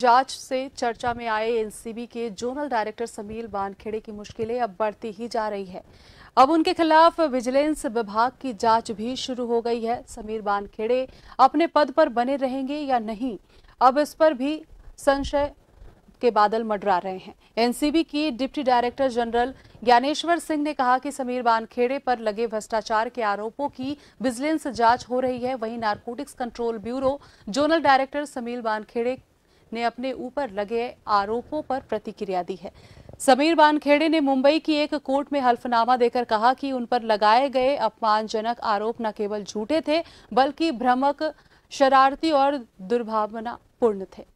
जांच से चर्चा में आए एनसीबी के जोनल डायरेक्टर समीर वानखेड़े की मुश्किलें अब बढ़ती ही जा रही है अब उनके खिलाफ विजिलेंस विभाग की जांच भी शुरू हो गई है समीर वानखेड़े अपने पद पर बने रहेंगे या नहीं अब इस पर भी संशय के बादल मडरा रहे हैं एनसीबी की deputy director general Gyaneshwar Singh ने कहा कि समीर वानखेड़े पर लगे भ्रष्टाचार के आरोपों की विजिलेंस जांच हो रही है वहीं narcotics control bureau zonal director Sameer Wankhede ने अपने ऊपर लगे आरोपों पर प्रतिक्रिया दी है समीर बानखेड़े ने मुंबई की एक कोर्ट में हल्फनामा देकर कहा कि उन पर लगाए गए अपमानजनक आरोप न केवल झूठे थे बल्कि भ्रमक शरारती और दुर्भावनापूर्ण थे